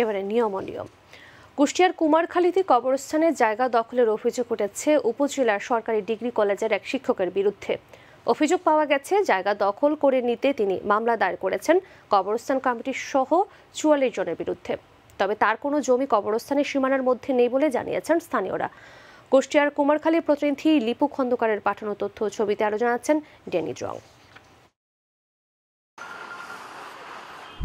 এবারে নিয়ম অনিয়ম কুষ্টিয়ার কুমারখালীতে কবরস্থানে জায়গা দখলের অভিযোগ উঠেছে উপজেলার সরকারি ডিগ্রি কলেজের এক শিক্ষকের বিরুদ্ধে অভিযোগ পাওয়া গেছে জায়গা দখল করে নিতে তিনি মামলা দায়ের করেছেন কবরস্থান কমিটির সহ চুয়াল্লিশ জনের বিরুদ্ধে তবে তার কোনো জমি কবরস্থানের সীমানার মধ্যে নেই বলে জানিয়েছেন স্থানীয়রা কুষ্টিয়ার কুমারখালী প্রতিনিধি লিপু খন্দকারের পাঠানো তথ্য ছবিতে আরও জানাচ্ছেন ডেনি জং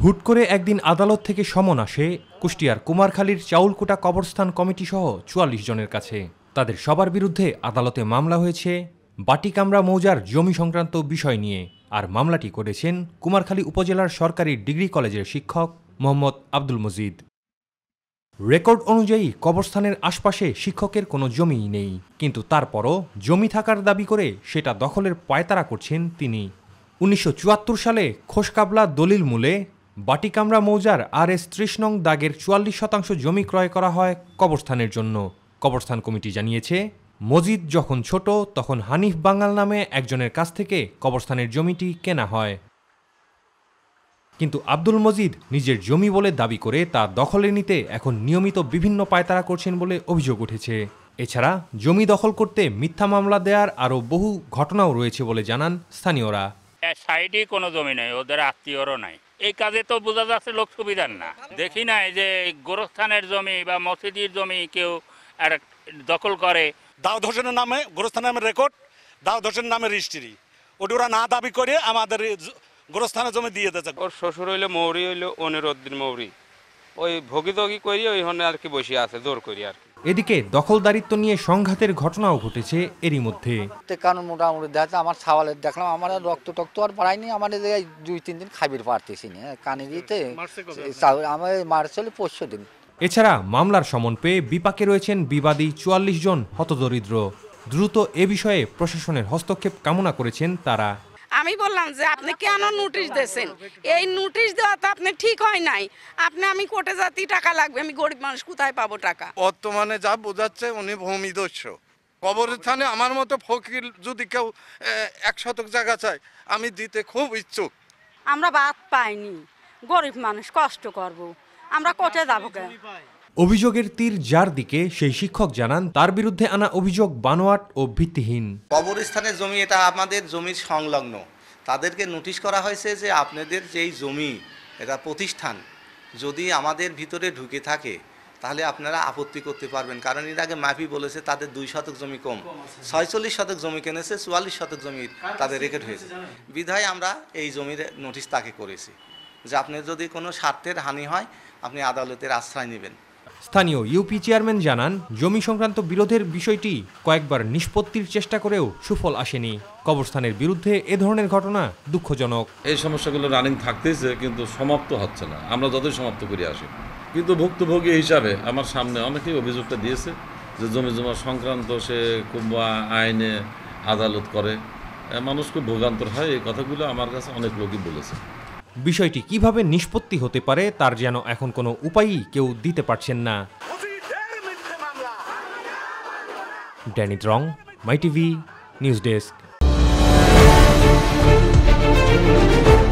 হুট করে একদিন আদালত থেকে সমন আসে কুষ্টিয়ার কুমারখালীর চাউলকুটা কবরস্থান কমিটি সহ চুয়াল্লিশ জনের কাছে তাদের সবার বিরুদ্ধে আদালতে মামলা হয়েছে বাটিকামরা মৌজার জমি সংক্রান্ত বিষয় নিয়ে আর মামলাটি করেছেন কুমারখালী উপজেলার সরকারি ডিগ্রি কলেজের শিক্ষক মোহাম্মদ আব্দুল মজিদ রেকর্ড অনুযায়ী কবরস্থানের আশপাশে শিক্ষকের কোনো জমিই নেই কিন্তু তারপরও জমি থাকার দাবি করে সেটা দখলের পায়তারা করছেন তিনি উনিশশো সালে খোসকাবলা দলিল মূলে বাটিকামরা মৌজার আর এস ত্রিশ নং দাগের চুয়াল্লিশ শতাংশ জমি ক্রয় করা হয় কবরস্থানের জন্য কবরস্থান কমিটি জানিয়েছে মজিদ যখন ছোট তখন হানিফ বাঙাল নামে একজনের কাছ থেকে কবরস্থানের জমিটি কেনা হয় কিন্তু আব্দুল মজিদ নিজের জমি বলে দাবি করে তা দখলে নিতে এখন নিয়মিত বিভিন্ন পায়তারা করছেন বলে অভিযোগ উঠেছে এছাড়া জমি দখল করতে মিথ্যা মামলা দেওয়ার আরও বহু ঘটনাও রয়েছে বলে জানান স্থানীয়রা সাইডে কোনো জমি নাই ওদের আত্মীয়রও নাই এই কাজে তো বোঝা যাচ্ছে লোক সুবিধার না দেখি নাই যে গোরস্থানের জমি বা মসজিদের জমি কেউ আর দখল করে দাও ধসনের নামে গোরস্থানের নামে রেকর্ড দাও ধসনের নামে রেজিস্ট্রি ওটি ওরা না দাবি করে আমাদের গোরস্থানের জমি দিয়ে দিয়েছে ওর শ্বশুর হইলে মৌরি হইলো অনিরুদ্দিন মৌরি ওই ভগি দগি করি ওইখানে আর কি বসে আছে জোর করি আর কি এদিকে দখলদারিত্ব নিয়ে সংঘাতের ঘটনাও ঘটেছে এরই মধ্যে কারণ মোটামুটি দেখা আমার ছাওয়ালের দেখলাম আমার রক্ত টক্ত আর বাড়ায়নি আমার দুই তিন দিন খাবির পারতেছি না কানে দিতে আমার মার্চ পরশু দিন এছাড়া মামলার সমন পেয়ে বিপাকে রয়েছেন বিবাদী চুয়াল্লিশ জন হতদরিদ্র দ্রুত এ বিষয়ে প্রশাসনের হস্তক্ষেপ কামনা করেছেন তারা আমি বললাম যে আপনি কেন নোটিশ দিয়েছেন এই নোটিশ দেওয়া তো আপনি ঠিক হয় নাই আপনি আমি কোটে জাতি টাকা লাগবে আমি গরিব মানুষ কোথায় পাবো টাকা বর্তমানে যা বোঝাচ্ছে উনি ভূমিদস্য কবরস্থানে আমার মতো ফকির যদি কেউ এক শতক জায়গা চায় আমি দিতে খুব ইচ্ছুক আমরা বাদ পাইনি গরিব মানুষ কষ্ট করব আমরা কোটে যাবো কেন অভিযোগের তীর যার দিকে সেই শিক্ষক জানান তার বিরুদ্ধে আনা অভিযোগ বানোয়াট ও ভিত্তিহীন কবরস্থানের জমি এটা আমাদের জমির সংলগ্ন তাদেরকে নোটিশ করা হয়েছে যে আপনাদের যেই জমি এটা প্রতিষ্ঠান যদি আমাদের ভিতরে ঢুকে থাকে তাহলে আপনারা আপত্তি করতে পারবেন কারণ এর আগে মাফি বলেছে তাদের দুই শতক জমি কম ছয়চল্লিশ শতক জমি কিনেছে চুয়াল্লিশ শতক জমি তাদের রেকর্ড হয়েছে বিধায় আমরা এই জমির নোটিশ তাকে করেছি যে আপনার যদি কোনো স্বার্থের হানি হয় আপনি আদালতের আশ্রয় নেবেন স্থানীয় ইউপি চেয়ারম্যান জানান জমি সংক্রান্ত বিরোধের বিষয়টি কয়েকবার নিষ্পত্তির চেষ্টা করেও সুফল আসেনি কবরস্থানের বিরুদ্ধে এ ধরনের ঘটনা দুঃখজনক এই সমস্যাগুলো রানিং থাকতেছে কিন্তু সমাপ্ত হচ্ছে না আমরা যতই সমাপ্ত করে আসি কিন্তু ভুক্তভোগী হিসাবে আমার সামনে অনেকেই অভিযোগটা দিয়েছে যে জমি জমা সংক্রান্ত সে কুম্বা আইনে আদালত করে মানুষ খুব ভোগান্তর হয় এই কথাগুলো আমার কাছে অনেক লোকই বলেছে বিষয়টি কিভাবে নিষ্পত্তি হতে পারে তার যেন এখন কোনো উপায়ই কেউ দিতে পারছেন না ড্যানি রং মাই টিভি নিউজ ডেস্ক